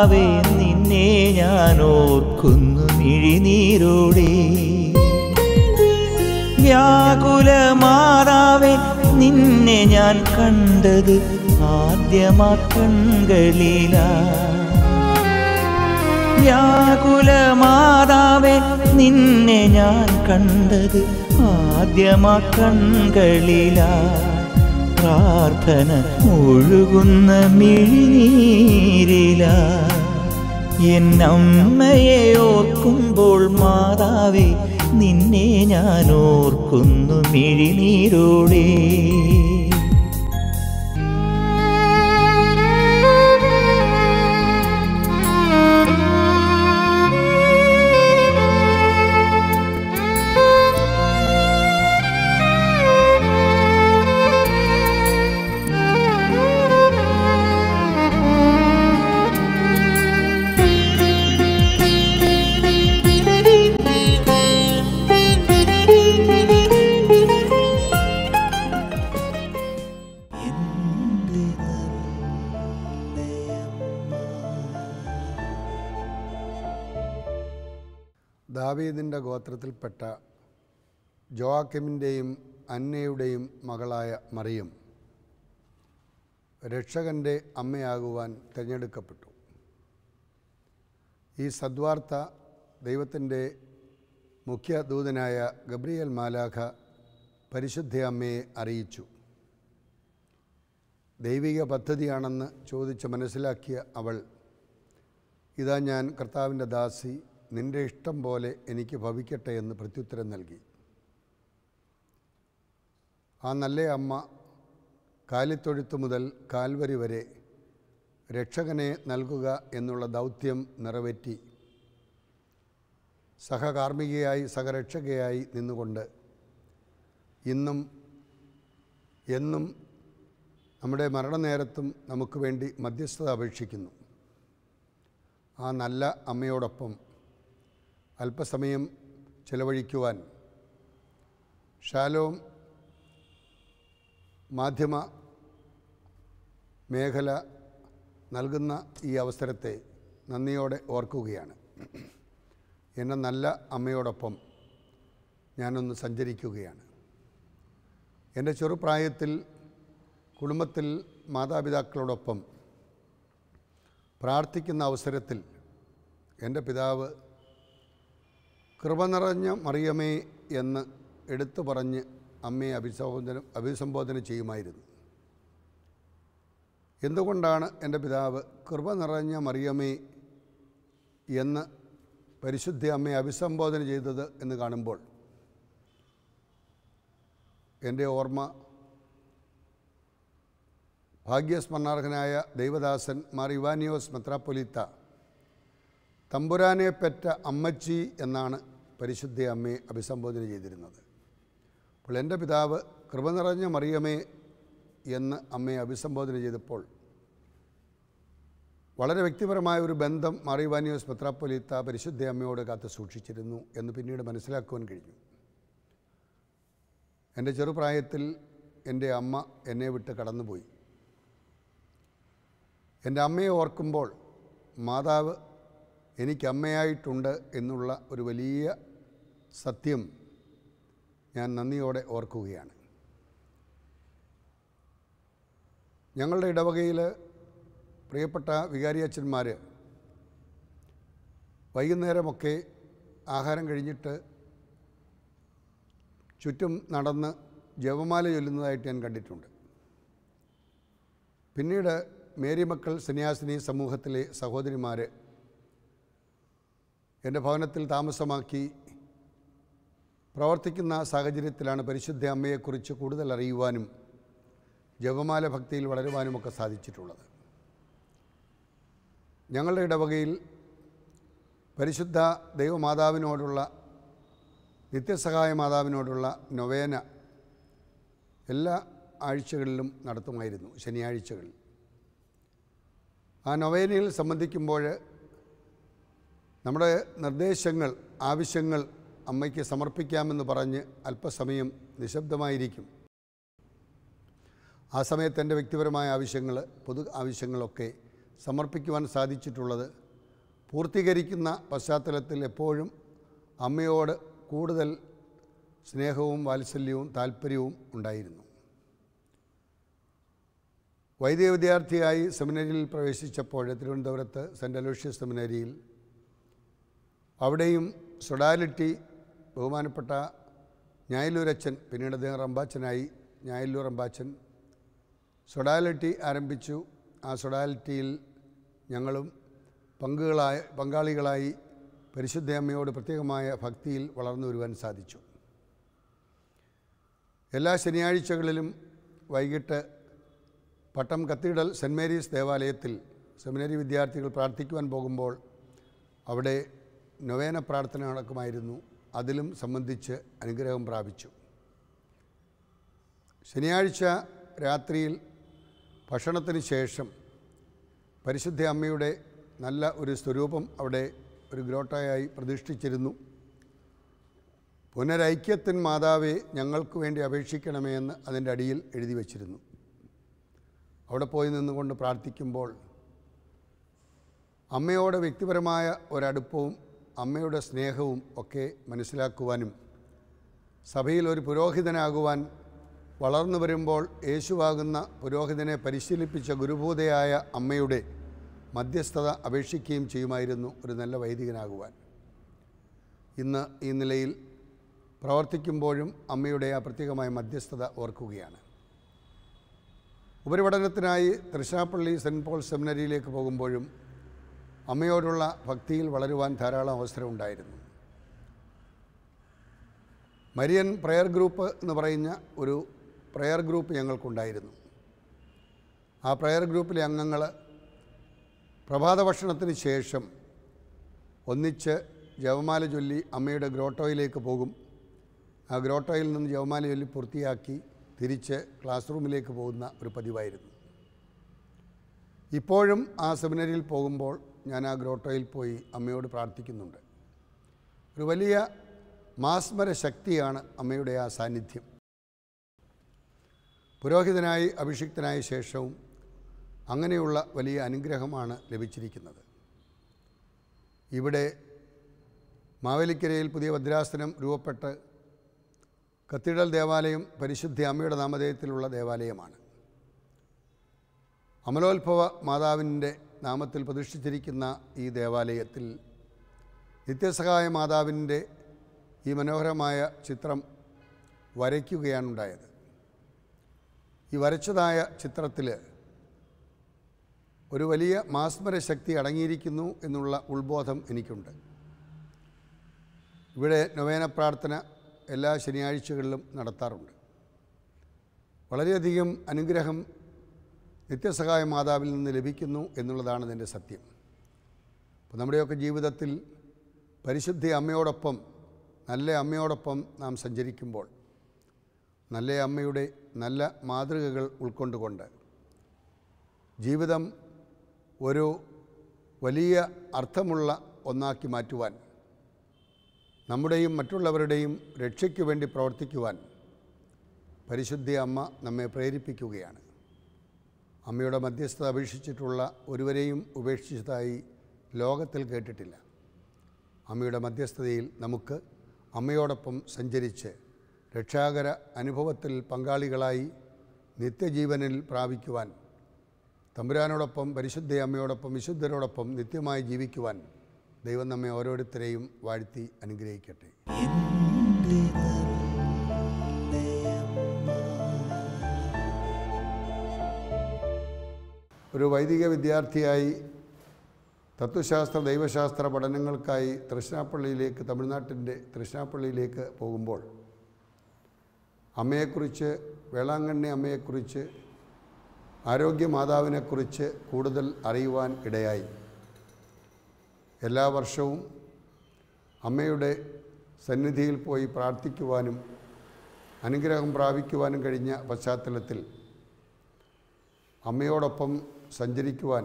കർത്താവേ നിന്നെ ഞാൻ ഓർക്കുന്നു മിഴിനീരോടെ വ്യാകുല മാതാവേ നിന്നെ ഞാൻ കണ്ടത് ആദ്യമാ കൺകളില വ്യാകുല മാതാവേ നിന്നെ ഞാൻ കണ്ടത് ആദ്യമാ കൺകളില പ്രാർത്ഥന ഒഴുകുന്ന മിഴിനീരിലാ എന്നമ്മയെ ഓർക്കുമ്പോൾ മാതാവേ നിന്നെ ഞാൻ ഓർക്കുന്നു മിഴിനീരോടേ പ്രിയപ്പെട്ട ജോവാക്കിമിൻ്റെയും അന്നയുടെയും മകളായ മറിയം രക്ഷകൻ്റെ അമ്മയാകുവാൻ തിരഞ്ഞെടുക്കപ്പെട്ടു ഈ സദ്വാർത്ത ദൈവത്തിൻ്റെ മുഖ്യ ദൂതനായ ഗബ്രിയൽ മാലാഖ പരിശുദ്ധ അമ്മയെ അറിയിച്ചു ദൈവിക പദ്ധതിയാണെന്ന് ചോദിച്ച് മനസ്സിലാക്കിയ അവൾ ഇതാ ഞാൻ കർത്താവിൻ്റെ ദാസി നിന്റെ ഇഷ്ടം പോലെ എനിക്ക് ഭവിക്കട്ടെ എന്ന് പ്രത്യുത്തരം നൽകി ആ നല്ല അമ്മ കാലിത്തൊഴുത്ത് മുതൽ കാൽവരി വരെ രക്ഷകനെ നൽകുക എന്നുള്ള ദൗത്യം നിറവേറ്റി സഹകാർമ്മികയായി സഹരക്ഷകയായി നിന്നുകൊണ്ട് ഇന്നും എന്നും നമ്മുടെ മരണനേരത്തും നമുക്ക് വേണ്ടി മധ്യസ്ഥത അപേക്ഷിക്കുന്നു ആ നല്ല അമ്മയോടൊപ്പം അല്പസമയം ചെലവഴിക്കുവാൻ ഷാലോം മാധ്യമ മേഖല നൽകുന്ന ഈ അവസരത്തെ നന്ദിയോടെ ഓർക്കുകയാണ് എന്നെ നല്ല അമ്മയോടൊപ്പം ഞാനൊന്ന് സഞ്ചരിക്കുകയാണ് എൻ്റെ ചെറുപ്രായത്തിൽ കുടുംബത്തിൽ മാതാപിതാക്കളോടൊപ്പം പ്രാർത്ഥിക്കുന്ന അവസരത്തിൽ എൻ്റെ പിതാവ് കൃപ നിറഞ്ഞ മറിയമേ എന്ന് എടുത്തു പറഞ്ഞ് അമ്മയെ അഭിസംബോധന അഭിസംബോധന ചെയ്യുമായിരുന്നു എന്തുകൊണ്ടാണ് എൻ്റെ പിതാവ് കൃപ നിറഞ്ഞ മറിയമേ എന്ന് പരിശുദ്ധ അമ്മയെ അഭിസംബോധന ചെയ്തത് എന്ന് കാണുമ്പോൾ എൻ്റെ ഓർമ്മ ഭാഗ്യസ്മരണാർഹനായ ദൈവദാസൻ മാർ ഇവാനിയോസ് മെത്രാപ്പൊലിത്ത തമ്പുരാനെ പെറ്റ അമ്മച്ചി എന്നാണ് പരിശുദ്ധ അമ്മയെ അഭിസംബോധന ചെയ്തിരുന്നത് അപ്പോൾ എൻ്റെ പിതാവ് കൃപ നിറഞ്ഞ മറിയമേ എന്ന് അമ്മയെ അഭിസംബോധന ചെയ്തപ്പോൾ വളരെ വ്യക്തിപരമായ ഒരു ബന്ധം മറിവാനിയോസ് പത്രാപ്പൊലിത്ത പരിശുദ്ധ അമ്മയോട് കാത്ത് സൂക്ഷിച്ചിരുന്നു എന്ന് പിന്നീട് മനസ്സിലാക്കുവാൻ കഴിഞ്ഞു എൻ്റെ ചെറുപ്രായത്തിൽ എൻ്റെ അമ്മ എന്നെ വിട്ട് കടന്നുപോയി എൻ്റെ അമ്മയെ ഓർക്കുമ്പോൾ മാതാവ് എനിക്ക് അമ്മയായിട്ടുണ്ട് എന്നുള്ള ഒരു വലിയ സത്യം ഞാൻ നന്ദിയോടെ ഓർക്കുകയാണ് ഞങ്ങളുടെ ഇടവകയിൽ പ്രിയപ്പെട്ട വികാരി അച്ഛന്മാർ വൈകുന്നേരമൊക്കെ ആഹാരം കഴിഞ്ഞിട്ട് ചുറ്റും നടന്ന് ജപമാല ചൊല്ലുന്നതായിട്ട് ഞാൻ കണ്ടിട്ടുണ്ട് പിന്നീട് മേരി മക്കൾ സന്യാസിനി സമൂഹത്തിലെ സഹോദരിമാർ എൻ്റെ ഭവനത്തിൽ താമസമാക്കി പ്രവർത്തിക്കുന്ന സാഹചര്യത്തിലാണ് പരിശുദ്ധ അമ്മയെക്കുറിച്ച് കൂടുതൽ അറിയുവാനും ജപമാല ഭക്തിയിൽ വളരുവാനുമൊക്കെ സാധിച്ചിട്ടുള്ളത് ഞങ്ങളുടെ ഇടവകയിൽ പരിശുദ്ധ ദൈവമാതാവിനോടുള്ള നിത്യസഹായ മാതാവിനോടുള്ള നൊവേന എല്ലാ ആഴ്ചകളിലും നടത്തുമായിരുന്നു ശനിയാഴ്ചകളിൽ ആ നൊവേനയിൽ സംബന്ധിക്കുമ്പോൾ നമ്മുടെ നിർദ്ദേശങ്ങൾ ആവശ്യങ്ങൾ അമ്മയ്ക്ക് സമർപ്പിക്കാമെന്ന് പറഞ്ഞ് അല്പസമയം നിശബ്ദമായിരിക്കും ആ സമയത്ത് എൻ്റെ വ്യക്തിപരമായ ആവശ്യങ്ങൾ പൊതു ആവശ്യങ്ങളൊക്കെ സമർപ്പിക്കുവാൻ സാധിച്ചിട്ടുള്ളത് പൂർത്തീകരിക്കുന്ന പശ്ചാത്തലത്തിൽ എപ്പോഴും അമ്മയോട് കൂടുതൽ സ്നേഹവും വാത്സല്യവും താല്പര്യവും ഉണ്ടായിരുന്നു വൈദിക വിദ്യാർത്ഥിയായി സെമിനറിയിൽ പ്രവേശിച്ചപ്പോൾ തിരുവനന്തപുരത്ത് സെൻ്റ് അലോഷ്യസ് സെമിനറിയിൽ അവിടെയും സൊഡാലിറ്റി ബഹുമാനപ്പെട്ട ഞായലൂരച്ചൻ പിന്നീട് അദ്ദേഹം റമ്പാച്ചനായി ഞായലൂർ റമ്പാച്ചൻ സൊഡാലിറ്റി ആരംഭിച്ചു ആ സൊഡാലിറ്റിയിൽ ഞങ്ങളും പങ്കുകളായ പങ്കാളികളായി പരിശുദ്ധയമ്മയോട് പ്രത്യേകമായ ഭക്തിയിൽ വളർന്നു വരുവാൻ സാധിച്ചു എല്ലാ ശനിയാഴ്ചകളിലും വൈകിട്ട് പട്ടം കത്തീഡൽ സെൻറ്റ് മേരീസ് ദേവാലയത്തിൽ സെമിനറി വിദ്യാർത്ഥികൾ പ്രാർത്ഥിക്കുവാൻ പോകുമ്പോൾ അവിടെ നൊവേന പ്രാർത്ഥന നടക്കുമായിരുന്നു അതിലും സംബന്ധിച്ച് അനുഗ്രഹം പ്രാപിച്ചു ശനിയാഴ്ച രാത്രിയിൽ ഭക്ഷണത്തിന് ശേഷം പരിശുദ്ധ അമ്മയുടെ നല്ല ഒരു സ്വരൂപം അവിടെ ഒരു ഗ്രോട്ടയായി പ്രതിഷ്ഠിച്ചിരുന്നു പുനരൈക്യത്തിൻ മാതാവെ ഞങ്ങൾക്ക് വേണ്ടി അപേക്ഷിക്കണമേ എന്ന് അതിൻ്റെ അടിയിൽ എഴുതി വച്ചിരുന്നു അവിടെ പോയി നിന്നുകൊണ്ട് പ്രാർത്ഥിക്കുമ്പോൾ അമ്മയോട് വ്യക്തിപരമായ ഒരടുപ്പവും അമ്മയുടെ സ്നേഹവും ഒക്കെ മനസ്സിലാക്കുവാനും സഭയിൽ ഒരു പുരോഹിതനാകുവാൻ വളർന്നു വരുമ്പോൾ യേശുവാകുന്ന പുരോഹിതനെ പരിശീലിപ്പിച്ച ഗുരുഭൂതയായ അമ്മയുടെ മധ്യസ്ഥത അപേക്ഷിക്കുകയും ചെയ്യുമായിരുന്നു ഒരു നല്ല വൈദികനാകുവാൻ ഇന്ന് ഈ നിലയിൽ പ്രവർത്തിക്കുമ്പോഴും അമ്മയുടെ ആ പ്രത്യേകമായ മധ്യസ്ഥത ഓർക്കുകയാണ് ഉപരിപഠനത്തിനായി തൃശാപ്പള്ളി സെൻറ്റ് പോൾ സെമിനറിയിലേക്ക് പോകുമ്പോഴും അമ്മയോടുള്ള ഭക്തിയിൽ വളരുവാൻ ധാരാളം അവസരമുണ്ടായിരുന്നു മരിയൻ പ്രെയർ ഗ്രൂപ്പ് എന്ന് പറയുന്ന ഒരു പ്രെയർ ഗ്രൂപ്പ് ഞങ്ങൾക്കുണ്ടായിരുന്നു ആ പ്രെയർ ഗ്രൂപ്പിലെ അംഗങ്ങൾ പ്രഭാത ഭക്ഷണത്തിന് ശേഷം ഒന്നിച്ച് ജവമാല ചൊല്ലി അമ്മയുടെ ഗ്രോട്ടോയിലേക്ക് പോകും ആ ഗ്രോട്ടോയിൽ നിന്ന് ജവമാല ചൊല്ലി പൂർത്തിയാക്കി തിരിച്ച് ക്ലാസ് റൂമിലേക്ക് പോകുന്ന ഒരു പതിവായിരുന്നു ഇപ്പോഴും ആ സെമിനറിയിൽ പോകുമ്പോൾ ഞാൻ ആ ഗ്രോട്ടോയിൽ പോയി അമ്മയോട് പ്രാർത്ഥിക്കുന്നുണ്ട് ഒരു വലിയ മാസ്മര ശക്തിയാണ് അമ്മയുടെ ആ സാന്നിധ്യം പുരോഹിതനായി അഭിഷിക്തനായ ശേഷവും അങ്ങനെയുള്ള വലിയ അനുഗ്രഹമാണ് ലഭിച്ചിരിക്കുന്നത് ഇവിടെ മാവേലിക്കരയിൽ പുതിയ ഭദ്രാസനം രൂപപ്പെട്ട് കത്തീഡ്രൽ ദേവാലയം പരിശുദ്ധി അമ്മയുടെ നാമധേയത്തിലുള്ള ദേവാലയമാണ് അമലോത്ഭവ മാതാവിൻ്റെ നാമത്തിൽ പ്രതിഷ്ഠിച്ചിരിക്കുന്ന ഈ ദേവാലയത്തിൽ നിത്യസഹായ മാതാവിൻ്റെ ഈ മനോഹരമായ ചിത്രം വരയ്ക്കുകയാണുണ്ടായത് ഈ വരച്ചതായ ചിത്രത്തിൽ ഒരു വലിയ മാസ്മര ശക്തി അടങ്ങിയിരിക്കുന്നു എന്നുള്ള ഉത്ബോധം എനിക്കുണ്ട് ഇവിടെ നൊവേന പ്രാർത്ഥന എല്ലാ ശനിയാഴ്ചകളിലും നടത്താറുണ്ട് വളരെയധികം അനുഗ്രഹം നിത്യസഹായ മാതാവിൽ നിന്ന് ലഭിക്കുന്നു എന്നുള്ളതാണ് ഇതിൻ്റെ സത്യം അപ്പോൾ നമ്മുടെയൊക്കെ ജീവിതത്തിൽ പരിശുദ്ധി അമ്മയോടൊപ്പം നല്ല അമ്മയോടൊപ്പം നാം സഞ്ചരിക്കുമ്പോൾ നല്ല അമ്മയുടെ നല്ല മാതൃകകൾ ഉൾക്കൊണ്ടുകൊണ്ട് ജീവിതം ഒരു വലിയ അർത്ഥമുള്ള ഒന്നാക്കി മാറ്റുവാൻ നമ്മുടെയും മറ്റുള്ളവരുടെയും രക്ഷയ്ക്ക് വേണ്ടി പ്രവർത്തിക്കുവാൻ പരിശുദ്ധി അമ്മ നമ്മെ പ്രേരിപ്പിക്കുകയാണ് അമ്മയുടെ മധ്യസ്ഥത അപേക്ഷിച്ചിട്ടുള്ള ഒരുവരെയും ഉപേക്ഷിച്ചതായി ലോകത്തിൽ കേട്ടിട്ടില്ല അമ്മയുടെ മധ്യസ്ഥതയിൽ നമുക്ക് അമ്മയോടൊപ്പം സഞ്ചരിച്ച് രക്ഷാകര അനുഭവത്തിൽ പങ്കാളികളായി നിത്യജീവനിൽ പ്രാപിക്കുവാൻ തമ്പുരാനോടൊപ്പം പരിശുദ്ധ അമ്മയോടൊപ്പം വിശുദ്ധരോടൊപ്പം നിത്യമായി ജീവിക്കുവാൻ ദൈവം നമ്മെ ഓരോരുത്തരെയും വാഴ്ത്തി അനുഗ്രഹിക്കട്ടെ ഒരു വൈദിക വിദ്യാർത്ഥിയായി തത്വശാസ്ത്ര ദൈവശാസ്ത്ര പഠനങ്ങൾക്കായി തൃശ്ശാപ്പള്ളിയിലേക്ക് തമിഴ്നാട്ടിൻ്റെ തൃശ്ശാപ്പള്ളിയിലേക്ക് പോകുമ്പോൾ അമ്മയെക്കുറിച്ച് വേളാങ്കണ്ണി അമ്മയെക്കുറിച്ച് ആരോഗ്യ മാതാവിനെക്കുറിച്ച് കൂടുതൽ അറിയുവാൻ ഇടയായി എല്ലാ വർഷവും അമ്മയുടെ സന്നിധിയിൽ പോയി പ്രാർത്ഥിക്കുവാനും അനുഗ്രഹം പ്രാപിക്കുവാനും കഴിഞ്ഞ പശ്ചാത്തലത്തിൽ അമ്മയോടൊപ്പം സഞ്ചരിക്കുവാൻ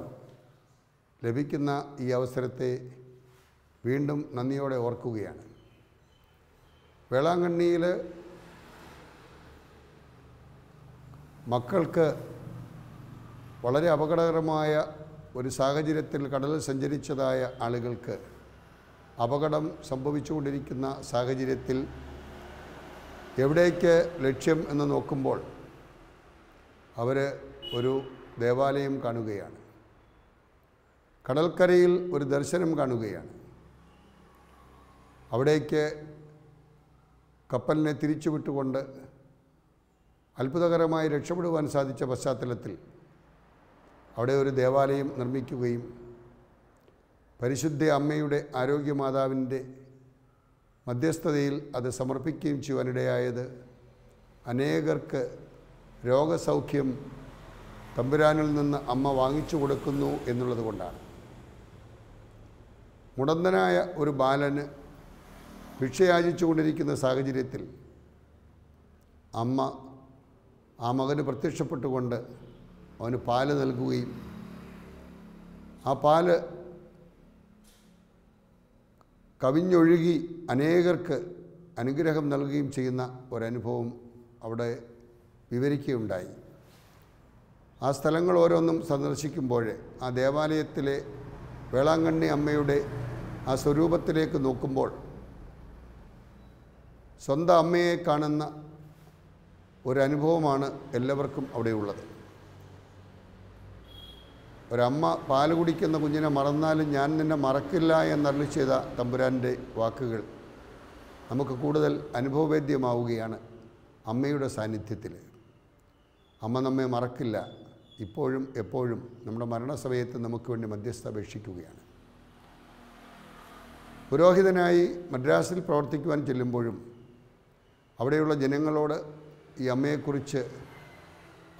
ലഭിക്കുന്ന ഈ അവസരത്തെ വീണ്ടും നന്ദിയോടെ ഓർക്കുകയാണ് വേളാങ്കണ്ണിയിൽ മക്കൾക്ക് വളരെ അപകടകരമായ ഒരു സാഹചര്യത്തിൽ കടലിൽ സഞ്ചരിച്ചതായ ആളുകൾക്ക് അപകടം സംഭവിച്ചുകൊണ്ടിരിക്കുന്ന സാഹചര്യത്തിൽ എവിടേക്ക് ലക്ഷ്യം എന്ന് നോക്കുമ്പോൾ അവർ ഒരു ദേവാലയം കാണുകയാണ് കടൽക്കരയിൽ ഒരു ദർശനം കാണുകയാണ് അവിടേക്ക് കപ്പലിനെ തിരിച്ചുവിട്ടുകൊണ്ട് അത്ഭുതകരമായി രക്ഷപ്പെടുവാൻ സാധിച്ച പശ്ചാത്തലത്തിൽ അവിടെ ഒരു ദേവാലയം നിർമ്മിക്കുകയും പരിശുദ്ധ അമ്മയുടെ ആരോഗ്യമാതാവിൻ്റെ മധ്യസ്ഥതയിൽ അത് സമർപ്പിക്കുകയും ചെയ്യുവാനിടയായത് അനേകർക്ക് രോഗസൗഖ്യം തമ്പുരാനിൽ നിന്ന് അമ്മ വാങ്ങിച്ചു കൊടുക്കുന്നു എന്നുള്ളത് കൊണ്ടാണ് മുടന്തനായ ഒരു ബാലന് കൊണ്ടിരിക്കുന്ന സാഹചര്യത്തിൽ അമ്മ ആ മകന് പ്രത്യക്ഷപ്പെട്ടുകൊണ്ട് അവന് പാല് നൽകുകയും ആ പാല് കവിഞ്ഞൊഴുകി അനേകർക്ക് അനുഗ്രഹം നൽകുകയും ചെയ്യുന്ന ഒരനുഭവം അവിടെ വിവരിക്കുകയുണ്ടായി ആ സ്ഥലങ്ങൾ ഓരോന്നും സന്ദർശിക്കുമ്പോൾ ആ ദേവാലയത്തിലെ വേളാങ്കണ്ണി അമ്മയുടെ ആ സ്വരൂപത്തിലേക്ക് നോക്കുമ്പോൾ സ്വന്തം അമ്മയെ കാണുന്ന ഒരനുഭവമാണ് എല്ലാവർക്കും അവിടെയുള്ളത് ഒരമ്മ പാൽ കുടിക്കുന്ന കുഞ്ഞിനെ മറന്നാലും ഞാൻ നിന്നെ മറക്കില്ല എന്നരളി ചെയ്ത തമ്പുരാൻ്റെ വാക്കുകൾ നമുക്ക് കൂടുതൽ അനുഭവവേദ്യമാവുകയാണ് അമ്മയുടെ സാന്നിധ്യത്തിൽ അമ്മ നമ്മെ മറക്കില്ല ഇപ്പോഴും എപ്പോഴും നമ്മുടെ മരണസമയത്ത് നമുക്ക് വേണ്ടി മധ്യസ്ഥ അപേക്ഷിക്കുകയാണ് പുരോഹിതനായി മദ്രാസിൽ പ്രവർത്തിക്കുവാൻ ചെല്ലുമ്പോഴും അവിടെയുള്ള ജനങ്ങളോട് ഈ അമ്മയെക്കുറിച്ച്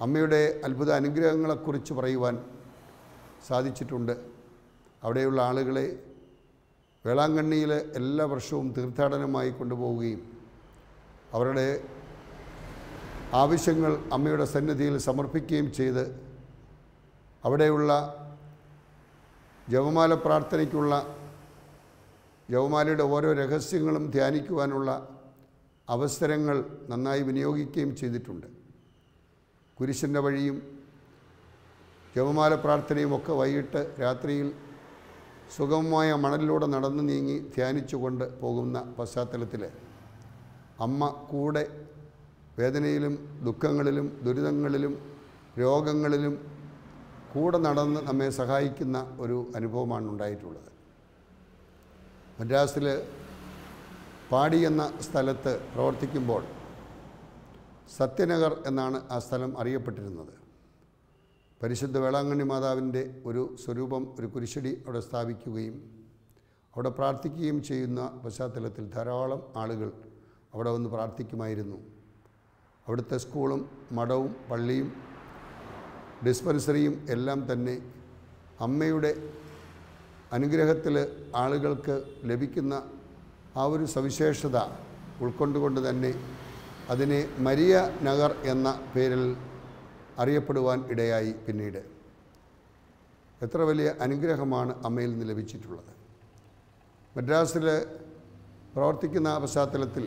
അമ്മയുടെ അത്ഭുത അനുഗ്രഹങ്ങളെക്കുറിച്ച് പറയുവാൻ സാധിച്ചിട്ടുണ്ട് അവിടെയുള്ള ആളുകളെ വേളാങ്കണ്ണിയിൽ എല്ലാ വർഷവും തീർത്ഥാടനമായി കൊണ്ടുപോവുകയും അവരുടെ ആവശ്യങ്ങൾ അമ്മയുടെ സന്നിധിയിൽ സമർപ്പിക്കുകയും ചെയ്ത് അവിടെയുള്ള ജപമാല പ്രാർത്ഥനയ്ക്കുള്ള ജപമാലയുടെ ഓരോ രഹസ്യങ്ങളും ധ്യാനിക്കുവാനുള്ള അവസരങ്ങൾ നന്നായി വിനിയോഗിക്കുകയും ചെയ്തിട്ടുണ്ട് കുരിശിൻ്റെ വഴിയും ജപമാല പ്രാർത്ഥനയും ഒക്കെ വൈകിട്ട് രാത്രിയിൽ സുഗമമായ മണലിലൂടെ നടന്നു നീങ്ങി ധ്യാനിച്ചുകൊണ്ട് പോകുന്ന പശ്ചാത്തലത്തിൽ അമ്മ കൂടെ വേദനയിലും ദുഃഖങ്ങളിലും ദുരിതങ്ങളിലും രോഗങ്ങളിലും കൂടെ നടന്ന് നമ്മെ സഹായിക്കുന്ന ഒരു അനുഭവമാണ് ഉണ്ടായിട്ടുള്ളത് മദ്രാസിൽ പാടി എന്ന സ്ഥലത്ത് പ്രവർത്തിക്കുമ്പോൾ സത്യനഗർ എന്നാണ് ആ സ്ഥലം അറിയപ്പെട്ടിരുന്നത് പരിശുദ്ധ വേളാങ്കണ്ണി മാതാവിൻ്റെ ഒരു സ്വരൂപം ഒരു കുരിശടി അവിടെ സ്ഥാപിക്കുകയും അവിടെ പ്രാർത്ഥിക്കുകയും ചെയ്യുന്ന പശ്ചാത്തലത്തിൽ ധാരാളം ആളുകൾ അവിടെ വന്ന് പ്രാർത്ഥിക്കുമായിരുന്നു അവിടുത്തെ സ്കൂളും മഠവും പള്ളിയും ഡിസ്പെൻസറിയും എല്ലാം തന്നെ അമ്മയുടെ അനുഗ്രഹത്തിൽ ആളുകൾക്ക് ലഭിക്കുന്ന ആ ഒരു സവിശേഷത ഉൾക്കൊണ്ടുകൊണ്ട് തന്നെ അതിനെ മരിയ നഗർ എന്ന പേരിൽ അറിയപ്പെടുവാൻ ഇടയായി പിന്നീട് എത്ര വലിയ അനുഗ്രഹമാണ് അമ്മയിൽ നിന്ന് ലഭിച്ചിട്ടുള്ളത് മദ്രാസിൽ പ്രവർത്തിക്കുന്ന പശ്ചാത്തലത്തിൽ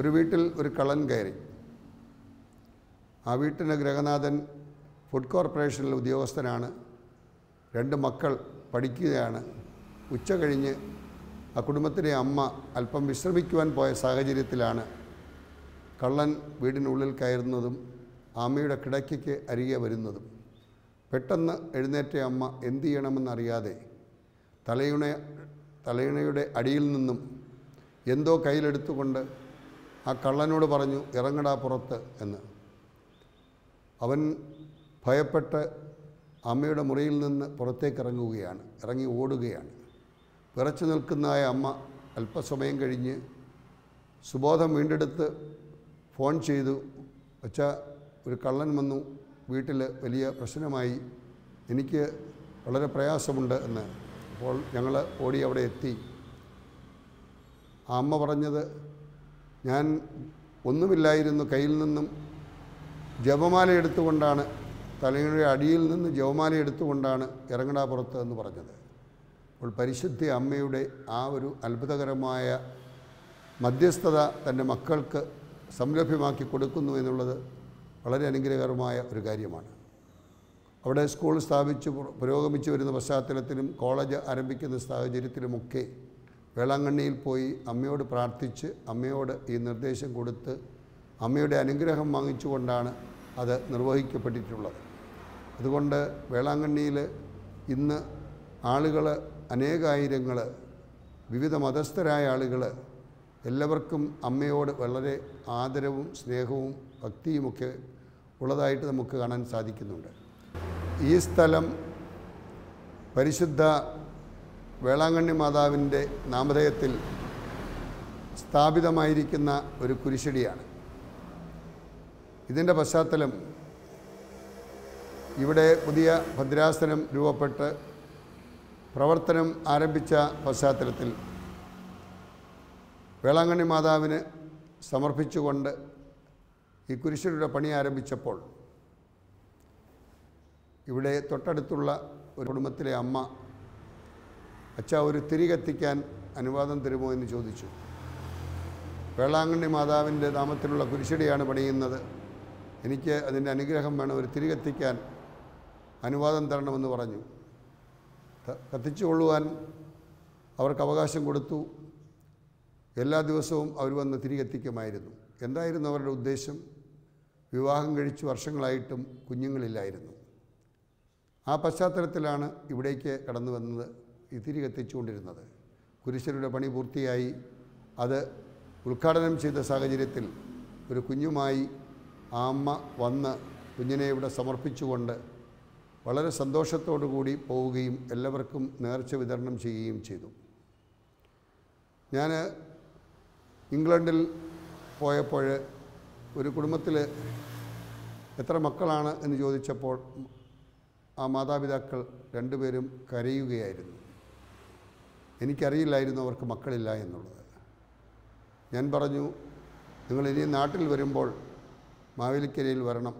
ഒരു വീട്ടിൽ ഒരു കള്ളൻ കയറി ആ വീട്ടിൻ്റെ ഗ്രഹനാഥൻ ഫുഡ് കോർപ്പറേഷനിലെ ഉദ്യോഗസ്ഥനാണ് രണ്ട് മക്കൾ പഠിക്കുകയാണ് ഉച്ച കഴിഞ്ഞ് ആ കുടുംബത്തിലെ അമ്മ അല്പം വിശ്രമിക്കുവാൻ പോയ സാഹചര്യത്തിലാണ് കള്ളൻ വീടിനുള്ളിൽ കയറുന്നതും അമ്മയുടെ കിടക്കയ്ക്ക് അരികെ വരുന്നതും പെട്ടെന്ന് എഴുന്നേറ്റ അമ്മ എന്തു ചെയ്യണമെന്നറിയാതെ തലയുണ തലയിണയുടെ അടിയിൽ നിന്നും എന്തോ കയ്യിലെടുത്തുകൊണ്ട് ആ കള്ളനോട് പറഞ്ഞു ഇറങ്ങടാ പുറത്ത് എന്ന് അവൻ ഭയപ്പെട്ട് അമ്മയുടെ മുറിയിൽ നിന്ന് പുറത്തേക്ക് ഇറങ്ങുകയാണ് ഇറങ്ങി ഓടുകയാണ് വിറച്ചു നിൽക്കുന്നതായ അമ്മ അല്പസമയം കഴിഞ്ഞ് സുബോധം വീണ്ടെടുത്ത് ഫോൺ ചെയ്തു വച്ച ഒരു കള്ളൻ വന്നു വീട്ടിൽ വലിയ പ്രശ്നമായി എനിക്ക് വളരെ പ്രയാസമുണ്ട് എന്ന് അപ്പോൾ ഞങ്ങൾ ഓടി അവിടെ എത്തി ആ അമ്മ പറഞ്ഞത് ഞാൻ ഒന്നുമില്ലായിരുന്നു കയ്യിൽ നിന്നും ജപമാല എടുത്തുകൊണ്ടാണ് തലയുടെ അടിയിൽ നിന്ന് ജപമാല എടുത്തുകൊണ്ടാണ് ഇറങ്ങടാപുറത്ത് എന്ന് പറഞ്ഞത് അപ്പോൾ പരിശുദ്ധി അമ്മയുടെ ആ ഒരു അത്ഭുതകരമായ മധ്യസ്ഥത തൻ്റെ മക്കൾക്ക് സംരഭ്യമാക്കി കൊടുക്കുന്നു എന്നുള്ളത് വളരെ അനുഗ്രഹകരമായ ഒരു കാര്യമാണ് അവിടെ സ്കൂൾ സ്ഥാപിച്ച് പുരോഗമിച്ചു വരുന്ന പശ്ചാത്തലത്തിലും കോളേജ് ആരംഭിക്കുന്ന സാഹചര്യത്തിലുമൊക്കെ വേളാങ്കണ്ണിയിൽ പോയി അമ്മയോട് പ്രാർത്ഥിച്ച് അമ്മയോട് ഈ നിർദ്ദേശം കൊടുത്ത് അമ്മയുടെ അനുഗ്രഹം വാങ്ങിച്ചുകൊണ്ടാണ് അത് നിർവഹിക്കപ്പെട്ടിട്ടുള്ളത് അതുകൊണ്ട് വേളാങ്കണ്ണിയിൽ ഇന്ന് ആളുകൾ അനേകായിരങ്ങൾ വിവിധ മതസ്ഥരായ ആളുകൾ എല്ലാവർക്കും അമ്മയോട് വളരെ ആദരവും സ്നേഹവും ഭക്തിയുമൊക്കെ ഉള്ളതായിട്ട് നമുക്ക് കാണാൻ സാധിക്കുന്നുണ്ട് ഈ സ്ഥലം പരിശുദ്ധ വേളാങ്കണ്ണി മാതാവിൻ്റെ നാമധേയത്തിൽ സ്ഥാപിതമായിരിക്കുന്ന ഒരു കുരിശടിയാണ് ഇതിൻ്റെ പശ്ചാത്തലം ഇവിടെ പുതിയ ഭദ്രാസനം രൂപപ്പെട്ട് പ്രവർത്തനം ആരംഭിച്ച പശ്ചാത്തലത്തിൽ വേളാങ്കണ്ണി മാതാവിന് സമർപ്പിച്ചുകൊണ്ട് ഈ കുരിശിലൂടെ പണി ആരംഭിച്ചപ്പോൾ ഇവിടെ തൊട്ടടുത്തുള്ള ഒരു കുടുംബത്തിലെ അമ്മ അച്ഛ ഒരു തിരി കത്തിക്കാൻ അനുവാദം തരുമോ എന്ന് ചോദിച്ചു വേളാങ്കണ്ണി മാതാവിൻ്റെ നാമത്തിലുള്ള കുരിശടിയാണ് പണിയുന്നത് എനിക്ക് അതിൻ്റെ അനുഗ്രഹം വേണം ഒരു തിരി കത്തിക്കാൻ അനുവാദം തരണമെന്ന് പറഞ്ഞു കത്തിച്ചു കൊള്ളുവാൻ അവർക്ക് അവകാശം കൊടുത്തു എല്ലാ ദിവസവും അവർ വന്ന് തിരി എന്തായിരുന്നു അവരുടെ ഉദ്ദേശം വിവാഹം കഴിച്ച് വർഷങ്ങളായിട്ടും കുഞ്ഞുങ്ങളില്ലായിരുന്നു ആ പശ്ചാത്തലത്തിലാണ് ഇവിടേക്ക് കടന്നു വന്നത് ഇത്തിരി കത്തിച്ചുകൊണ്ടിരുന്നത് കുരിശരുടെ പണി പൂർത്തിയായി അത് ഉദ്ഘാടനം ചെയ്ത സാഹചര്യത്തിൽ ഒരു കുഞ്ഞുമായി ആ അമ്മ വന്ന് കുഞ്ഞിനെ ഇവിടെ സമർപ്പിച്ചുകൊണ്ട് വളരെ സന്തോഷത്തോടു കൂടി പോവുകയും എല്ലാവർക്കും നേർച്ച വിതരണം ചെയ്യുകയും ചെയ്തു ഞാൻ ഇംഗ്ലണ്ടിൽ പോയപ്പോൾ ഒരു കുടുംബത്തിൽ എത്ര മക്കളാണ് എന്ന് ചോദിച്ചപ്പോൾ ആ മാതാപിതാക്കൾ രണ്ടുപേരും കരയുകയായിരുന്നു എനിക്കറിയില്ലായിരുന്നു അവർക്ക് മക്കളില്ല എന്നുള്ളത് ഞാൻ പറഞ്ഞു നിങ്ങൾ ഇനി നാട്ടിൽ വരുമ്പോൾ മാവേലിക്കരയിൽ വരണം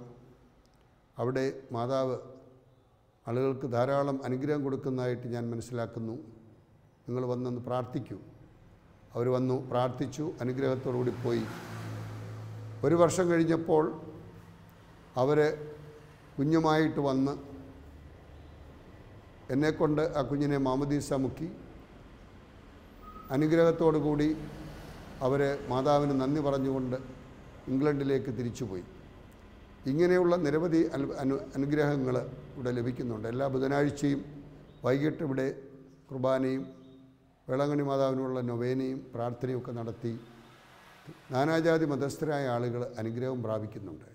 അവിടെ മാതാവ് ആളുകൾക്ക് ധാരാളം അനുഗ്രഹം കൊടുക്കുന്നതായിട്ട് ഞാൻ മനസ്സിലാക്കുന്നു നിങ്ങൾ വന്നൊന്ന് പ്രാർത്ഥിക്കൂ അവർ വന്നു പ്രാർത്ഥിച്ചു അനുഗ്രഹത്തോടുകൂടി പോയി ഒരു വർഷം കഴിഞ്ഞപ്പോൾ അവർ കുഞ്ഞുമായിട്ട് വന്ന് എന്നെക്കൊണ്ട് ആ കുഞ്ഞിനെ മാമദീസ മുക്കി അനുഗ്രഹത്തോടു കൂടി അവർ മാതാവിന് നന്ദി പറഞ്ഞുകൊണ്ട് ഇംഗ്ലണ്ടിലേക്ക് തിരിച്ചുപോയി ഇങ്ങനെയുള്ള നിരവധി അനു അനുഗ്രഹങ്ങൾ ഇവിടെ ലഭിക്കുന്നുണ്ട് എല്ലാ ബുധനാഴ്ചയും വൈകിട്ട് ഇവിടെ കുർബാനയും വേളാങ്കണ്ണി മാതാവിനുള്ള നൊവേനയും പ്രാർത്ഥനയും ഒക്കെ നടത്തി നാനാജാതി മതസ്ഥരായ ആളുകൾ അനുഗ്രഹം പ്രാപിക്കുന്നുണ്ട്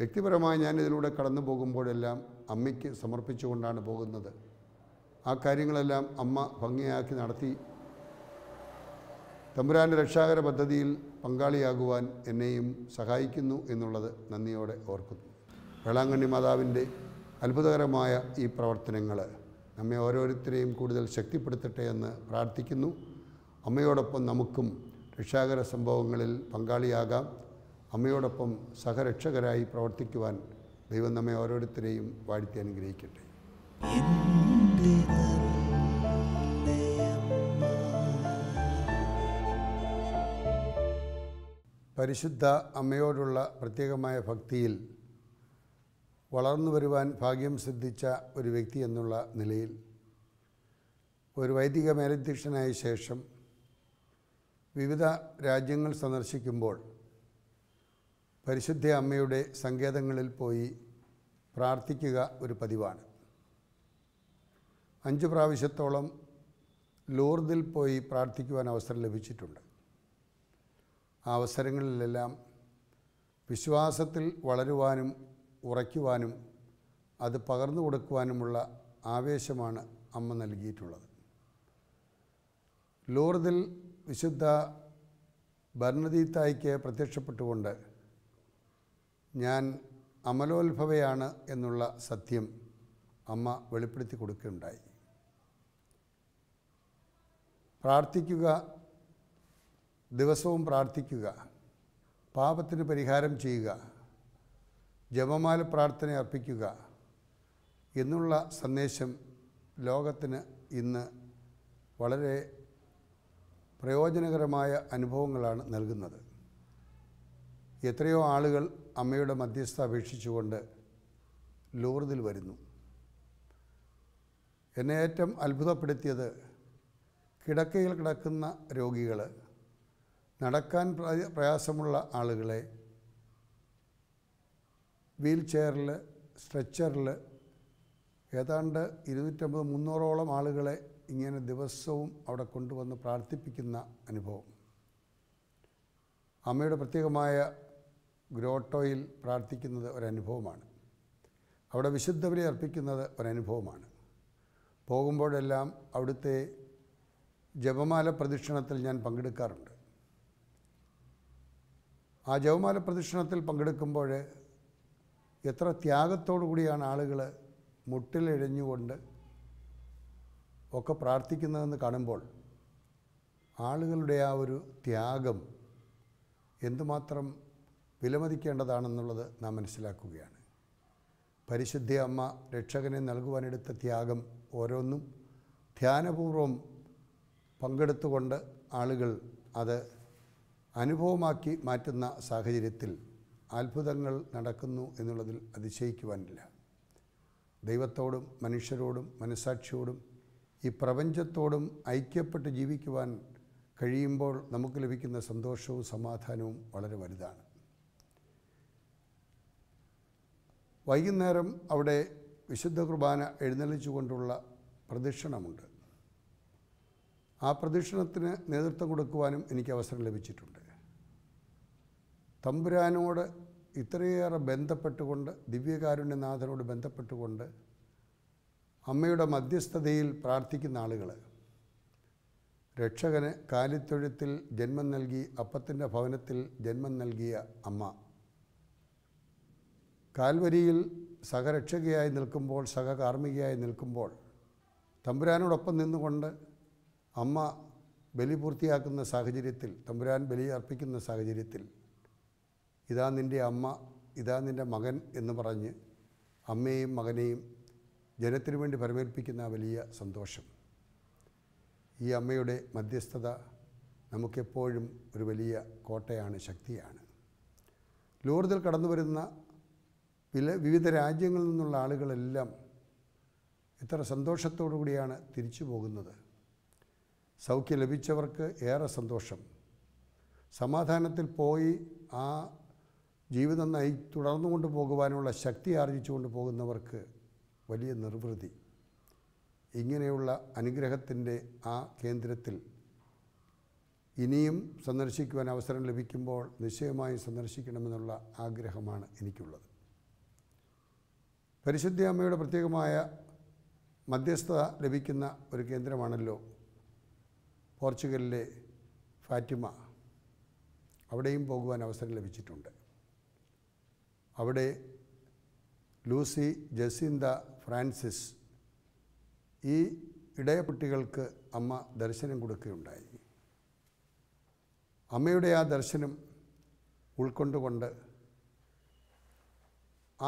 വ്യക്തിപരമായി ഞാൻ ഇതിലൂടെ കടന്നു പോകുമ്പോഴെല്ലാം അമ്മയ്ക്ക് സമർപ്പിച്ചുകൊണ്ടാണ് പോകുന്നത് ആ കാര്യങ്ങളെല്ലാം അമ്മ ഭംഗിയാക്കി നടത്തി തമ്പുരാൻ്റെ രക്ഷാകര പദ്ധതിയിൽ പങ്കാളിയാകുവാൻ എന്നെയും സഹായിക്കുന്നു എന്നുള്ളത് നന്ദിയോടെ ഓർക്കുന്നു വേളാങ്കണ്ണി മാതാവിൻ്റെ അത്ഭുതകരമായ ഈ പ്രവർത്തനങ്ങൾ നമ്മെ ഓരോരുത്തരെയും കൂടുതൽ ശക്തിപ്പെടുത്തട്ടെ എന്ന് പ്രാർത്ഥിക്കുന്നു അമ്മയോടൊപ്പം നമുക്കും രക്ഷാകര സംഭവങ്ങളിൽ പങ്കാളിയാകാം അമ്മയോടൊപ്പം സഹരക്ഷകരായി പ്രവർത്തിക്കുവാൻ ദൈവം നമ്മെ ഓരോരുത്തരെയും വാഴ്ത്തി അനുഗ്രഹിക്കട്ടെ പരിശുദ്ധ അമ്മയോടുള്ള പ്രത്യേകമായ ഭക്തിയിൽ വളർന്നു വരുവാൻ ഭാഗ്യം സിദ്ധിച്ച ഒരു വ്യക്തി എന്നുള്ള നിലയിൽ ഒരു വൈദിക മേലധ്യക്ഷനായ ശേഷം വിവിധ രാജ്യങ്ങൾ സന്ദർശിക്കുമ്പോൾ പരിശുദ്ധ അമ്മയുടെ സങ്കേതങ്ങളിൽ പോയി പ്രാർത്ഥിക്കുക ഒരു പതിവാണ് അഞ്ച് പ്രാവശ്യത്തോളം ലൂർദിൽ പോയി പ്രാർത്ഥിക്കുവാൻ അവസരം ലഭിച്ചിട്ടുണ്ട് അവസരങ്ങളിലെല്ലാം വിശ്വാസത്തിൽ വളരുവാനും ഉറയ്ക്കുവാനും അത് പകർന്നു കൊടുക്കുവാനുമുള്ള ആവേശമാണ് അമ്മ നൽകിയിട്ടുള്ളത് ലൂർദിൽ വിശുദ്ധ ഭരണതീത്തായിക്ക് പ്രത്യക്ഷപ്പെട്ടുകൊണ്ട് ഞാൻ അമലോത്ഭവയാണ് എന്നുള്ള സത്യം അമ്മ വെളിപ്പെടുത്തി കൊടുക്കുകയുണ്ടായി പ്രാർത്ഥിക്കുക ദിവസവും പ്രാർത്ഥിക്കുക പാപത്തിന് പരിഹാരം ചെയ്യുക ജപമാല പ്രാർത്ഥന അർപ്പിക്കുക എന്നുള്ള സന്ദേശം ലോകത്തിന് ഇന്ന് വളരെ പ്രയോജനകരമായ അനുഭവങ്ങളാണ് നൽകുന്നത് എത്രയോ ആളുകൾ അമ്മയുടെ മധ്യസ്ഥ അപേക്ഷിച്ചുകൊണ്ട് ലൂർദിൽ വരുന്നു എന്നെ ഏറ്റവും അത്ഭുതപ്പെടുത്തിയത് കിടക്കയിൽ കിടക്കുന്ന രോഗികൾ നടക്കാൻ പ്രയാസമുള്ള ആളുകളെ വീൽ ചെയറിൽ സ്ട്രെച്ചറിൽ ഏതാണ്ട് ഇരുന്നൂറ്റമ്പത് മുന്നൂറോളം ആളുകളെ ഇങ്ങനെ ദിവസവും അവിടെ കൊണ്ടുവന്ന് പ്രാർത്ഥിപ്പിക്കുന്ന അനുഭവം അമ്മയുടെ പ്രത്യേകമായ ഗ്രോട്ടോയിൽ പ്രാർത്ഥിക്കുന്നത് ഒരനുഭവമാണ് അവിടെ വിശുദ്ധബലി അർപ്പിക്കുന്നത് ഒരനുഭവമാണ് പോകുമ്പോഴെല്ലാം അവിടുത്തെ ജപമാല പ്രദക്ഷിണത്തിൽ ഞാൻ പങ്കെടുക്കാറുണ്ട് ആ ജവമാല പ്രദക്ഷിണത്തിൽ പങ്കെടുക്കുമ്പോൾ എത്ര ത്യാഗത്തോടു കൂടിയാണ് ആളുകൾ മുട്ടിലെഴിഞ്ഞുകൊണ്ട് ഒക്കെ പ്രാർത്ഥിക്കുന്നതെന്ന് കാണുമ്പോൾ ആളുകളുടെ ആ ഒരു ത്യാഗം എന്തുമാത്രം വിലമതിക്കേണ്ടതാണെന്നുള്ളത് നാം മനസ്സിലാക്കുകയാണ് പരിശുദ്ധ അമ്മ രക്ഷകനെ നൽകുവാനെടുത്ത ത്യാഗം ഓരോന്നും ധ്യാനപൂർവം പങ്കെടുത്തുകൊണ്ട് ആളുകൾ അത് അനുഭവമാക്കി മാറ്റുന്ന സാഹചര്യത്തിൽ അത്ഭുതങ്ങൾ നടക്കുന്നു എന്നുള്ളതിൽ അതിശയിക്കുവാനില്ല ദൈവത്തോടും മനുഷ്യരോടും മനസാക്ഷിയോടും ഈ പ്രപഞ്ചത്തോടും ഐക്യപ്പെട്ട് ജീവിക്കുവാൻ കഴിയുമ്പോൾ നമുക്ക് ലഭിക്കുന്ന സന്തോഷവും സമാധാനവും വളരെ വലുതാണ് വൈകുന്നേരം അവിടെ വിശുദ്ധ കുർബാന എഴുന്നള്ളിച്ചുകൊണ്ടുള്ള പ്രദക്ഷിണമുണ്ട് ആ പ്രദക്ഷിണത്തിന് നേതൃത്വം കൊടുക്കുവാനും എനിക്ക് അവസരം ലഭിച്ചിട്ടുണ്ട് തമ്പുരാനോട് ഇത്രയേറെ ബന്ധപ്പെട്ടുകൊണ്ട് ദിവ്യകാരുണ്യനാഥനോട് ബന്ധപ്പെട്ടുകൊണ്ട് അമ്മയുടെ മധ്യസ്ഥതയിൽ പ്രാർത്ഥിക്കുന്ന ആളുകൾ രക്ഷകന് കാലിത്തൊഴുത്തിൽ ജന്മം നൽകി അപ്പത്തിൻ്റെ ഭവനത്തിൽ ജന്മം നൽകിയ അമ്മ കാൽവരിയിൽ സഹരക്ഷകയായി നിൽക്കുമ്പോൾ സഹകാർമ്മികയായി നിൽക്കുമ്പോൾ തമ്പുരാനോടൊപ്പം നിന്നുകൊണ്ട് അമ്മ ബലി പൂർത്തിയാക്കുന്ന സാഹചര്യത്തിൽ തമ്പുരാൻ ബലി അർപ്പിക്കുന്ന സാഹചര്യത്തിൽ ഇതാ നിൻ്റെ അമ്മ ഇതാ നിൻ്റെ മകൻ എന്ന് പറഞ്ഞ് അമ്മയെയും മകനെയും ജനത്തിനു വേണ്ടി പരമേൽപ്പിക്കുന്ന വലിയ സന്തോഷം ഈ അമ്മയുടെ മധ്യസ്ഥത നമുക്കെപ്പോഴും ഒരു വലിയ കോട്ടയാണ് ശക്തിയാണ് ലൂർദിൽ കടന്നു വരുന്ന വിവിധ രാജ്യങ്ങളിൽ നിന്നുള്ള ആളുകളെല്ലാം എത്ര സന്തോഷത്തോടു കൂടിയാണ് തിരിച്ചു പോകുന്നത് സൗഖ്യം ലഭിച്ചവർക്ക് ഏറെ സന്തോഷം സമാധാനത്തിൽ പോയി ആ ജീവിതം നയി തുടർന്നു കൊണ്ടു പോകുവാനുള്ള ശക്തി ആർജിച്ചുകൊണ്ട് പോകുന്നവർക്ക് വലിയ നിർവൃതി ഇങ്ങനെയുള്ള അനുഗ്രഹത്തിൻ്റെ ആ കേന്ദ്രത്തിൽ ഇനിയും സന്ദർശിക്കുവാൻ അവസരം ലഭിക്കുമ്പോൾ നിശ്ചയമായും സന്ദർശിക്കണമെന്നുള്ള ആഗ്രഹമാണ് എനിക്കുള്ളത് പരിശുദ്ധ അമ്മയുടെ പ്രത്യേകമായ മധ്യസ്ഥത ലഭിക്കുന്ന ഒരു കേന്ദ്രമാണല്ലോ പോർച്ചുഗലിലെ ഫാറ്റിമ അവിടെയും പോകുവാൻ അവസരം ലഭിച്ചിട്ടുണ്ട് അവിടെ ലൂസി ജസിന്ത ഫ്രാൻസിസ് ഈ കുട്ടികൾക്ക് അമ്മ ദർശനം കൊടുക്കുകയുണ്ടായി അമ്മയുടെ ആ ദർശനം ഉൾക്കൊണ്ടുകൊണ്ട്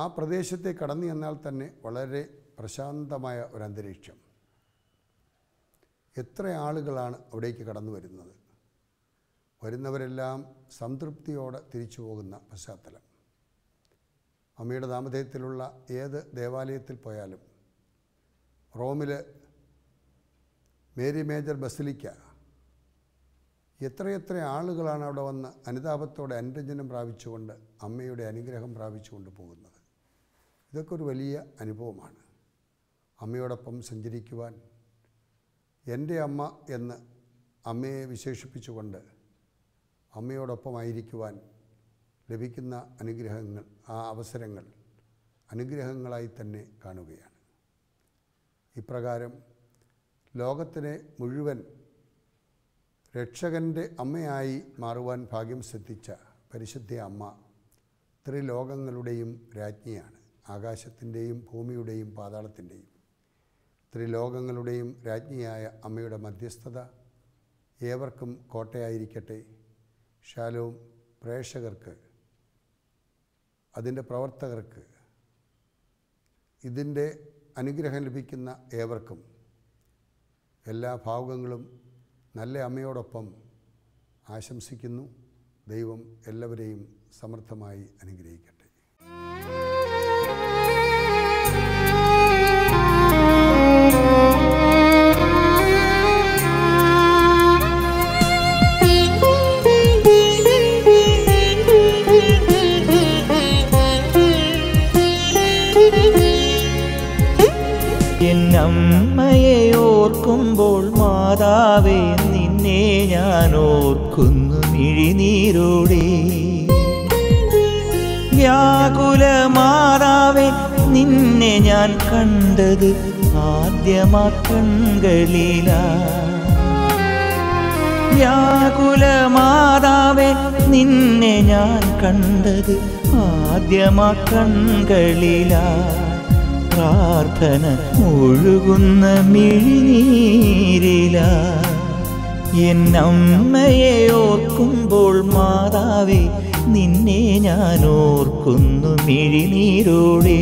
ആ പ്രദേശത്തെ കടന്നു ചെന്നാൽ തന്നെ വളരെ പ്രശാന്തമായ ഒരു അന്തരീക്ഷം എത്ര ആളുകളാണ് അവിടേക്ക് കടന്നു വരുന്നത് വരുന്നവരെല്ലാം സംതൃപ്തിയോടെ തിരിച്ചു പോകുന്ന പശ്ചാത്തലം അമ്മയുടെ നാമധേയത്തിലുള്ള ഏത് ദേവാലയത്തിൽ പോയാലും റോമിൽ മേരി മേജർ ബസിലിക്ക എത്രയെത്ര ആളുകളാണ് അവിടെ വന്ന് അനുതാപത്തോടെ അനുരഞ്ജനം പ്രാപിച്ചുകൊണ്ട് അമ്മയുടെ അനുഗ്രഹം പ്രാപിച്ചുകൊണ്ട് പോകുന്നത് ഇതൊക്കെ ഒരു വലിയ അനുഭവമാണ് അമ്മയോടൊപ്പം സഞ്ചരിക്കുവാൻ എൻ്റെ അമ്മ എന്ന് അമ്മയെ വിശേഷിപ്പിച്ചുകൊണ്ട് അമ്മയോടൊപ്പമായിരിക്കുവാൻ ലഭിക്കുന്ന അനുഗ്രഹങ്ങൾ ആ അവസരങ്ങൾ അനുഗ്രഹങ്ങളായി തന്നെ കാണുകയാണ് ഇപ്രകാരം ലോകത്തിനെ മുഴുവൻ രക്ഷകൻ്റെ അമ്മയായി മാറുവാൻ ഭാഗ്യം സിദ്ധിച്ച പരിശുദ്ധ അമ്മ ത്രിലോകങ്ങളുടെയും രാജ്ഞിയാണ് ആകാശത്തിൻ്റെയും ഭൂമിയുടെയും പാതാളത്തിൻ്റെയും ത്രിലോകങ്ങളുടെയും രാജ്ഞിയായ അമ്മയുടെ മധ്യസ്ഥത ഏവർക്കും കോട്ടയായിരിക്കട്ടെ ശാലവും പ്രേക്ഷകർക്ക് അതിൻ്റെ പ്രവർത്തകർക്ക് ഇതിൻ്റെ അനുഗ്രഹം ലഭിക്കുന്ന ഏവർക്കും എല്ലാ ഭാവുകങ്ങളും നല്ല അമ്മയോടൊപ്പം ആശംസിക്കുന്നു ദൈവം എല്ലാവരെയും സമർത്ഥമായി അനുഗ്രഹിക്കട്ടെ മാക്കൺകളില വ്യാകുലമാതാവെ നിന്നെ ഞാൻ കണ്ടത് മക്കളില പ്രാർത്ഥന ഒഴുകുന്ന മിഴിനീരില എന്നമ്മയെ ഓർക്കുമ്പോൾ മാതാവെ നിന്നെ ഞാൻ ഓർക്കുന്നു മിഴിനീരോടേ